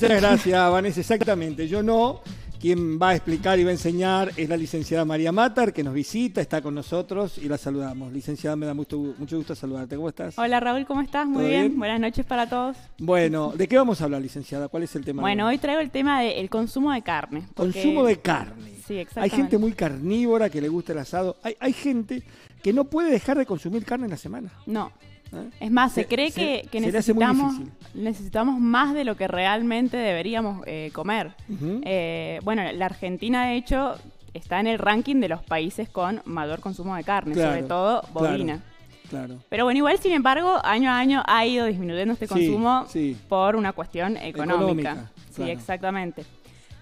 Muchas gracias, Vanessa. Exactamente, yo no. Quien va a explicar y va a enseñar es la licenciada María Matar, que nos visita, está con nosotros y la saludamos. Licenciada, me da mucho, mucho gusto saludarte. ¿Cómo estás? Hola Raúl, ¿cómo estás? Muy bien? Buenas noches para todos. Bueno, ¿de qué vamos a hablar, licenciada? ¿Cuál es el tema? Bueno, hoy traigo el tema del consumo de carne. Consumo de carne. Sí, exactamente. Hay gente muy carnívora que le gusta el asado. Hay, hay gente que no puede dejar de consumir carne en la semana. No. ¿Eh? Es más, se, cree que, necesitamos, necesitamos más de lo que realmente deberíamos eh, comer. Eh, bueno, la Argentina, de hecho, está en el ranking de los países con mayor consumo de carne, sobre todo bovina. Claro. Pero bueno, igual, sin embargo, año a año ha ido disminuyendo este consumo por una cuestión económica. sí, exactamente.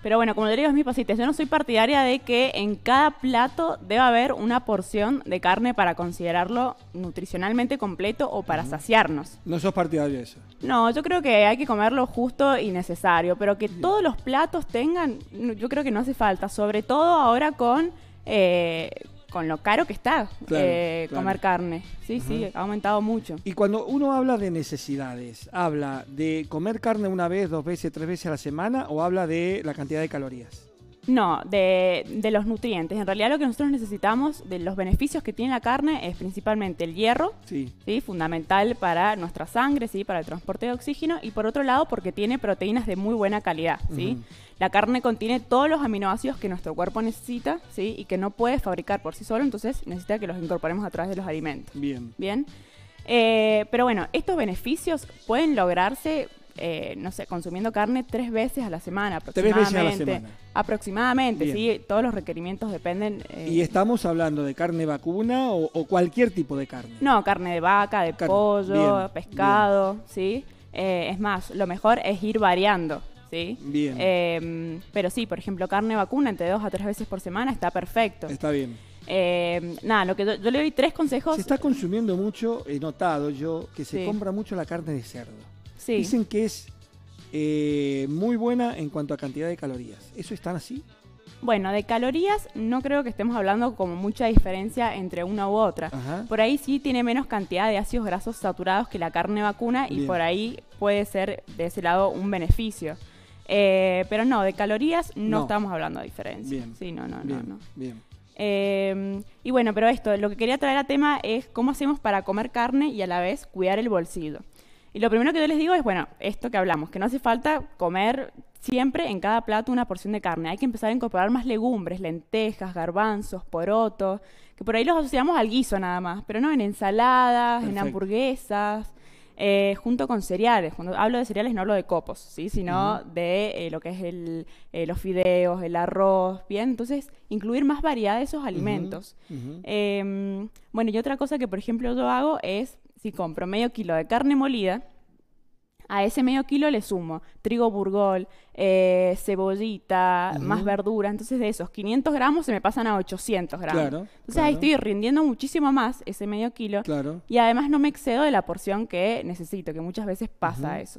Pero bueno, como le digo, es mi pacientes, Yo no soy partidaria de que en cada plato deba haber una porción de carne para considerarlo nutricionalmente completo o para saciarnos. ¿No sos partidaria de eso? No, yo creo que hay que comerlo justo y necesario, pero que todos los platos tengan, yo creo que no hace falta, sobre todo ahora con... Eh, con lo caro que está eh, comer carne. Sí, sí, ha aumentado mucho. Y cuando uno habla de necesidades, ¿habla de comer carne una vez, dos veces, tres veces a la semana o habla de la cantidad de calorías? No, de, los nutrientes. En realidad lo que nosotros necesitamos, de los beneficios que tiene la carne, es principalmente el hierro, sí. fundamental para nuestra sangre, ¿sí? para el transporte de oxígeno, y por otro lado porque tiene proteínas de muy buena calidad. ¿sí? La carne contiene todos los aminoácidos que nuestro cuerpo necesita ¿sí? y que no puede fabricar por sí solo, entonces necesita que los incorporemos a través de los alimentos. Bien. Bien. Eh, pero bueno, estos beneficios pueden lograrse eh, no sé, consumiendo carne tres veces a la semana aproximadamente. Aproximadamente, sí, todos los requerimientos dependen. Eh, ¿Y estamos hablando de carne vacuna o, cualquier tipo de carne? No, carne de vaca, de pollo, pescado, ¿sí? Eh, es más, lo mejor es ir variando. ¿sí? Bien. Em, pero sí, por ejemplo, carne vacuna entre dos a tres veces por semana está perfecto. Está bien. Em, nada, lo que yo, le doy tres consejos. Se está consumiendo mucho, he notado yo, que se compra mucho la carne de cerdo. Dicen que es eh, muy buena en cuanto a cantidad de calorías. ¿Eso es tan así? Bueno, de calorías no creo que estemos hablando como mucha diferencia entre una u otra. Por ahí sí tiene menos cantidad de ácidos grasos saturados que la carne vacuna y por ahí puede ser de ese lado un beneficio. Eh, pero no, de calorías no, estamos hablando de diferencia. Bien. Sí, no, no, no. Bien. Em, y bueno, pero esto, lo que quería traer a tema es cómo hacemos para comer carne y a la vez cuidar el bolsillo. Y lo primero que yo les digo es, bueno, esto que hablamos, que no hace falta comer siempre en cada plato una porción de carne. Hay que empezar a incorporar más legumbres, lentejas, garbanzos, porotos, que por ahí los asociamos al guiso nada más, pero no en ensaladas, en hamburguesas. Eh, junto con cereales. Cuando hablo de cereales no hablo de copos, ¿sí? sino de eh, lo que es el, eh, los fideos, el arroz, ¿bien? Entonces, incluir más variedad de esos alimentos. Em, bueno, y otra cosa que, por ejemplo, yo hago es si compro medio kilo de carne molida, a ese medio kilo le sumo trigo burgol, eh, cebollita, más verdura. Entonces, de esos 500 gramos se me pasan a 800 gramos. Claro, Entonces, ahí estoy rindiendo muchísimo más ese medio kilo. Y además no me excedo de la porción que necesito, que muchas veces pasa eso.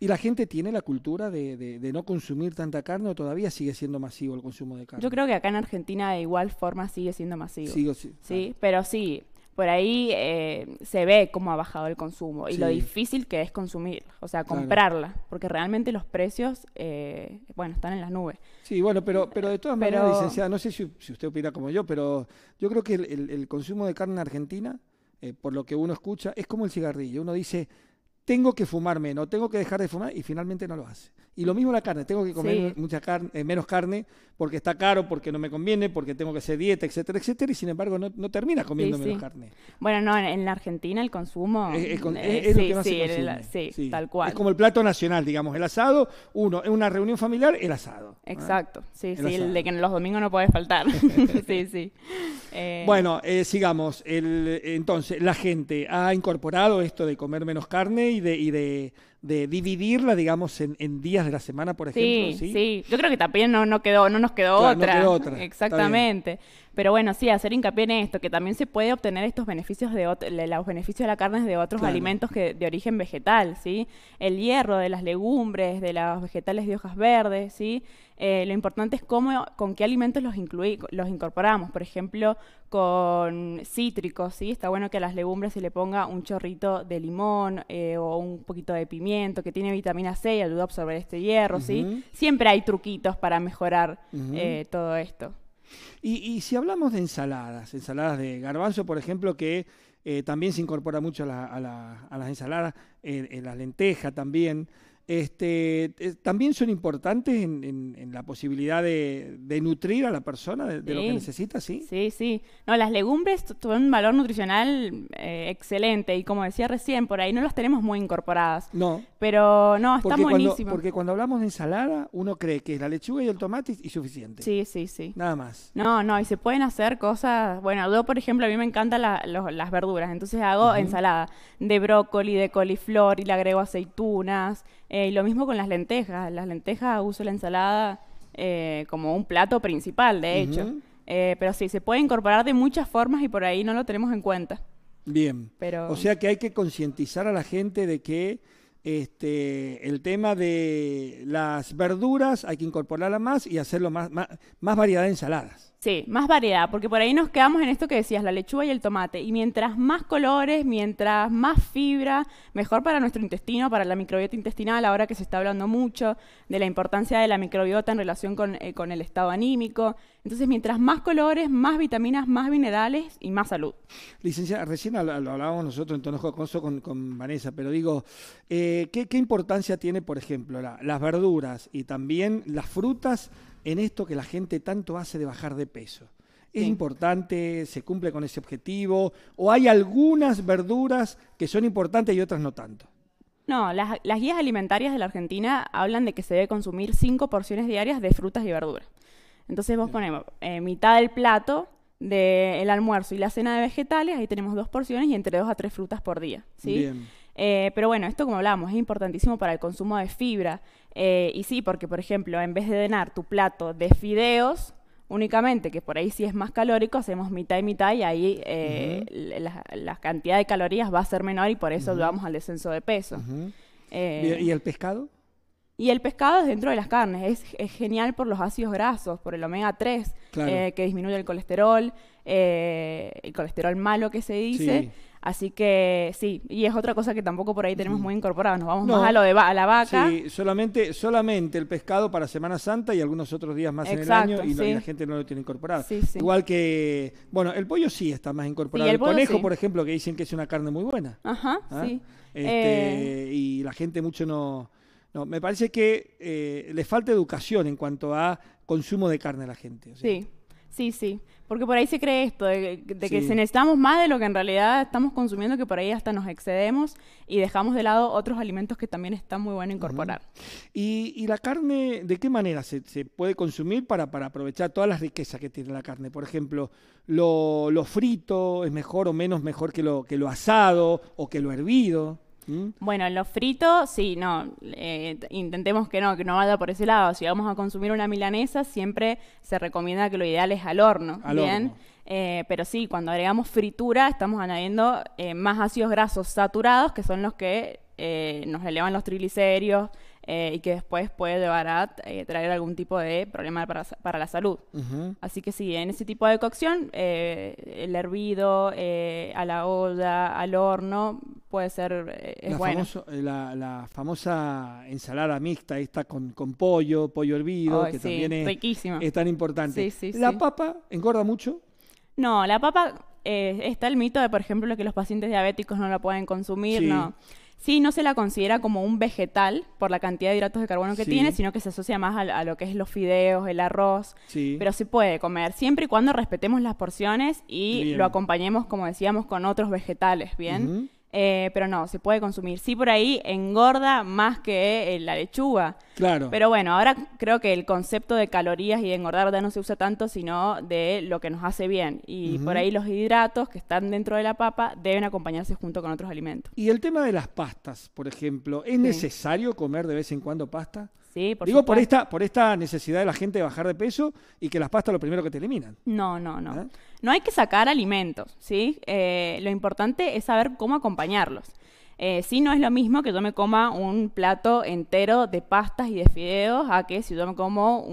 ¿Y la gente tiene la cultura de, no consumir tanta carne o todavía sigue siendo masivo el consumo de carne? Yo creo que acá en Argentina de igual forma sigue siendo masivo. Sigo, sí, Pero sí, por ahí eh, se ve cómo ha bajado el consumo y lo difícil que es consumir, o sea, comprarla, porque realmente los precios, eh, bueno, están en las nubes. Sí, bueno, pero, pero de todas maneras, licenciada, no sé si, usted opina como yo, pero yo creo que el, consumo de carne en Argentina, eh, por lo que uno escucha, es como el cigarrillo. Uno dice, tengo que fumar menos, tengo que dejar de fumar y finalmente no lo hace. Y lo mismo la carne, tengo que comer mucha carne, eh, menos carne porque está caro, porque no me conviene, porque tengo que hacer dieta, etcétera, etcétera, y sin embargo no, termina comiendo menos carne. Bueno, no, en la Argentina el consumo es, eh, lo que más sí, tal cual. Es como el plato nacional, digamos, el asado, uno, en una reunión familiar, el asado. Exacto, sí, sí, el de que en los domingos no puede faltar. sí, sí. Eh, bueno, sigamos. El, entonces, la gente ha incorporado esto de comer menos carne y y de, de dividirla, digamos, en, días de la semana, por ejemplo. Sí, sí, Yo creo que también no, no quedó, no nos quedó, otra. No quedó otra. Exactamente. Pero bueno, sí, hacer hincapié en esto, que también se puede obtener estos beneficios de los beneficios de la carne de otros alimentos que de origen vegetal, ¿sí? El hierro de las legumbres, de los vegetales de hojas verdes, ¿sí? Eh, lo importante es cómo, con qué alimentos los los incorporamos. Por ejemplo, con cítricos, ¿sí? Está bueno que a las legumbres se le ponga un chorrito de limón eh, o un poquito de pimienta que tiene vitamina C y ayuda a absorber este hierro, Siempre hay truquitos para mejorar eh, todo esto. Y, si hablamos de ensaladas, ensaladas de garbanzo, por ejemplo, que eh, también se incorpora mucho a, las ensaladas, eh, en las lentejas también este, eh, también son importantes en, la posibilidad de, nutrir a la persona de, lo que necesita, ¿sí? Sí, sí. No, las legumbres tienen un valor nutricional eh, excelente y como decía recién, por ahí no las tenemos muy incorporadas. No. Pero no, está porque porque cuando hablamos de ensalada, uno cree que es la lechuga y el tomate y suficiente. Sí, sí, sí. Nada más. No, no, y se pueden hacer cosas. Bueno, yo, por ejemplo, a mí me encantan las verduras, entonces hago ensalada de brócoli, de coliflor y le agrego aceitunas. Eh, y lo mismo con las lentejas. Las lentejas uso la ensalada eh, como un plato principal, de hecho. Eh, pero sí, se puede incorporar de muchas formas y por ahí no lo tenemos en cuenta. Bien. Pero... O sea que hay que concientizar a la gente de que este, el tema de las verduras hay que incorporarla más y hacerlo más, más, más variedad de ensaladas. Sí, más variedad, porque por ahí nos quedamos en esto que decías, la lechuga y el tomate. Y mientras más colores, mientras más fibra, mejor para nuestro intestino, para la microbiota intestinal, ahora que se está hablando mucho de la importancia de la microbiota en relación con, eh, el estado anímico. Entonces, mientras más colores, más vitaminas, más minerales y más salud. Licencia, recién lo hablábamos nosotros en tono jocoso con, con Vanessa, pero digo, eh, ¿qué, importancia tiene, por ejemplo, las verduras y también las frutas? en esto que la gente tanto hace de bajar de peso. ¿Es importante? ¿Se cumple con ese objetivo? ¿O hay algunas verduras que son importantes y otras no tanto? No, las, guías alimentarias de la Argentina hablan de que se debe consumir cinco porciones diarias de frutas y verduras. Entonces vos ponemos eh, mitad del plato del almuerzo y la cena de vegetales, ahí tenemos dos porciones y entre dos a tres frutas por día. ¿sí? Bien. Eh, pero bueno, esto como hablábamos es importantísimo para el consumo de fibra. Eh, y sí, porque por ejemplo, en vez de denar tu plato de fideos, únicamente, que por ahí sí es más calórico, hacemos mitad y mitad y ahí eh, la, cantidad de calorías va a ser menor y por eso uh vamos al descenso de peso. Eh, ¿Y el pescado? Y el pescado es dentro de las carnes, es, genial por los ácidos grasos, por el omega 3, que disminuye el colesterol, el colesterol malo que se dice. Así que sí, y es otra cosa que tampoco por ahí tenemos muy incorporado. Nos vamos más a lo de la vaca. Sí, solamente, solamente el pescado para Semana Santa y algunos otros días más en el año y, la gente no lo tiene incorporado. Igual que, bueno, el pollo sí está más incorporado. el, conejo, por ejemplo, que dicen que es una carne muy buena. Ajá, ¿Ah? sí. Este, eh. Y la gente mucho no... No, me parece que eh, le falta educación en cuanto a consumo de carne a la gente. Sí, Sí, sí, porque por ahí se cree esto, de, que se necesitamos más de lo que en realidad estamos consumiendo, que por ahí hasta nos excedemos y dejamos de lado otros alimentos que también están muy bueno incorporar. ¿Y, la carne, de qué manera se, puede consumir para, aprovechar todas las riquezas que tiene la carne? Por ejemplo, lo, lo frito es mejor o menos mejor que lo, que lo asado o que lo hervido. Mm. Bueno, Bueno, lo frito, sí, no, eh, intentemos que no, que no vaya por ese lado. Si vamos a consumir una milanesa, siempre se recomienda que lo ideal es al horno, eh, pero sí, cuando agregamos fritura, estamos añadiendo eh, más ácidos grasos saturados, que son los que nos elevan los triglicéridos, eh, y que después puede llevar a eh, traer algún tipo de problema para, la salud. Así que sí, en ese tipo de cocción, eh, el hervido a la olla, al horno, puede ser bueno. la, famosa ensalada mixta, esta con, pollo, pollo hervido, que también es, es tan importante. ¿La papa engorda mucho? No, la papa está el mito de, por ejemplo, que los pacientes diabéticos no la pueden consumir, ¿no? Sí, no se la considera como un vegetal por la cantidad de hidratos de carbono que tiene, sino que se asocia más a, lo que es los fideos, el arroz. Sí. Pero se puede comer siempre y cuando respetemos las porciones y lo acompañemos, como decíamos, con otros vegetales, ¿bien? Eh, pero no, se puede consumir. Sí, por ahí engorda más que eh, la lechuga. Claro. Pero bueno, ahora creo que el concepto de calorías y de engordar ya no se usa tanto, sino de lo que nos hace bien. Y por ahí los hidratos que están dentro de la papa deben acompañarse junto con otros alimentos. Y el tema de las pastas, por ejemplo, ¿es necesario comer de vez en cuando pasta? Digo por esta, por esta necesidad de la gente de bajar de peso y que las pastas lo primero que te eliminan. No, no, no. ¿Eh? No hay que sacar alimentos, ¿sí? Eh, lo importante es saber cómo acompañarlos. Eh, sí, no es lo mismo que yo me coma un plato entero de pastas y de fideos a que si yo me como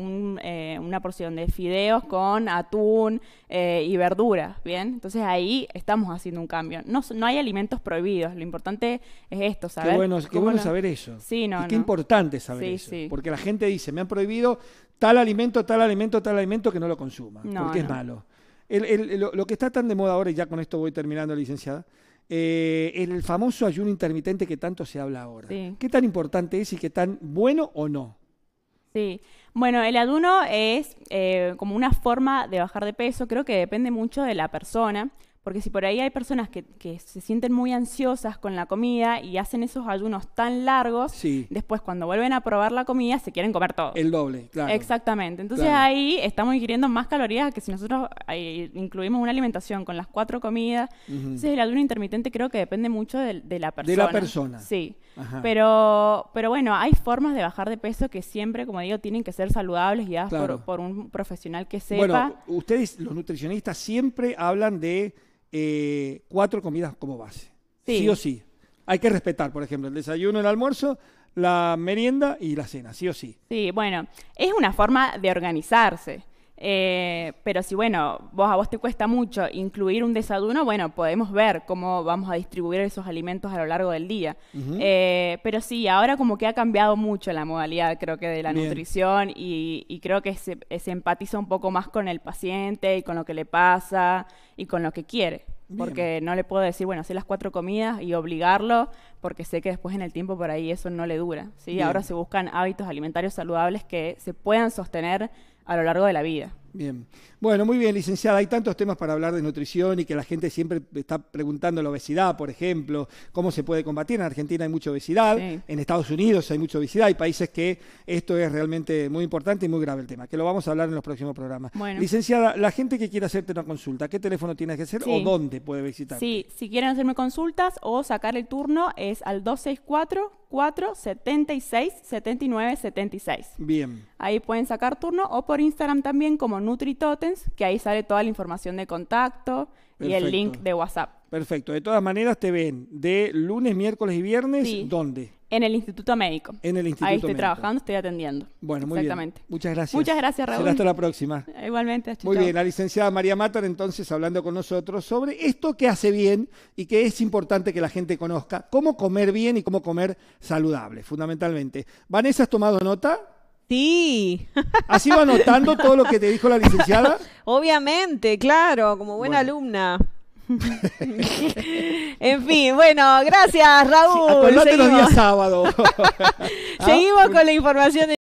eh, una porción de fideos con atún eh, y verduras, ¿bien? Entonces ahí estamos haciendo un cambio. No, hay alimentos prohibidos, lo importante es esto, saber. Qué bueno, saber eso. Sí, no, qué importante saber eso. Porque la gente dice, me han prohibido tal alimento, tal alimento, tal alimento que no lo consuma, porque es malo. lo, lo que está tan de moda ahora, y ya con esto voy terminando, licenciada, eh, el famoso ayuno intermitente que tanto se habla ahora. ¿Qué tan importante es y qué tan bueno o no? Sí, bueno, el ayuno es eh, como una forma de bajar de peso, creo que depende mucho de la persona. Porque si por ahí hay personas que, se sienten muy ansiosas con la comida y hacen esos ayunos tan largos, después cuando vuelven a probar la comida se quieren comer todo. El doble, claro. Exactamente. Entonces ahí estamos ingiriendo más calorías que si nosotros incluimos una alimentación con las cuatro comidas. Entonces el ayuno intermitente creo que depende mucho de, la persona. De la persona. Sí. Pero, pero bueno, hay formas de bajar de peso que siempre, como digo, tienen que ser saludables y dadas por, por, un profesional que sepa. Bueno, ustedes, los nutricionistas, siempre hablan de eh, cuatro comidas como base. Sí. sí. o sí. Hay que respetar, por ejemplo, el desayuno, el almuerzo, la merienda y la cena, sí o sí. Sí, bueno, es una forma de organizarse. Eh, pero si, bueno, vos a vos te cuesta mucho incluir un desayuno, bueno, podemos ver cómo vamos a distribuir esos alimentos a lo largo del día. Eh, pero sí, ahora como que ha cambiado mucho la modalidad, creo que, de la nutrición y, creo que se, empatiza un poco más con el paciente y con lo que le pasa y con lo que quiere. Porque no le puedo decir, bueno, hacer las cuatro comidas y obligarlo, porque sé que después en el tiempo por ahí eso no le dura. ¿sí? Ahora se buscan hábitos alimentarios saludables que se puedan sostener a lo largo de la vida. Bien. Bueno, muy bien, licenciada. Hay tantos temas para hablar de nutrición y que la gente siempre está preguntando la obesidad, por ejemplo, cómo se puede combatir. En Argentina hay mucha obesidad, en Estados Unidos hay mucha obesidad, hay países que esto es realmente muy importante y muy grave el tema, que lo vamos a hablar en los próximos programas. Bueno. Licenciada, la gente que quiera hacerte una consulta, ¿qué teléfono tienes que hacer o dónde puede visitar? Sí, si quieren hacerme consultas o sacar el turno es al 264 76, 79, 76. Bien. Ahí pueden sacar turno o por Instagram también como Nutritotens, que ahí sale toda la información de contacto y el link de WhatsApp. Perfecto. De todas maneras, te ven de lunes, miércoles y viernes, sí. ¿dónde? En el Instituto Médico. En el Instituto Ahí estoy trabajando, estoy atendiendo. Bueno, muy bien. Muchas gracias. Muchas gracias, Raúl. hasta la próxima. Eh, igualmente. muy bien, la licenciada María Matar entonces hablando con nosotros sobre esto que hace bien y que es importante que la gente conozca, cómo comer bien y cómo comer saludable, fundamentalmente. Vanessa, ¿has tomado nota? Sí. ¿Has ido anotando todo lo que te dijo la licenciada? Obviamente, claro, como buena alumna. en fin, bueno, gracias Raúl. sábado. Seguimos con la información de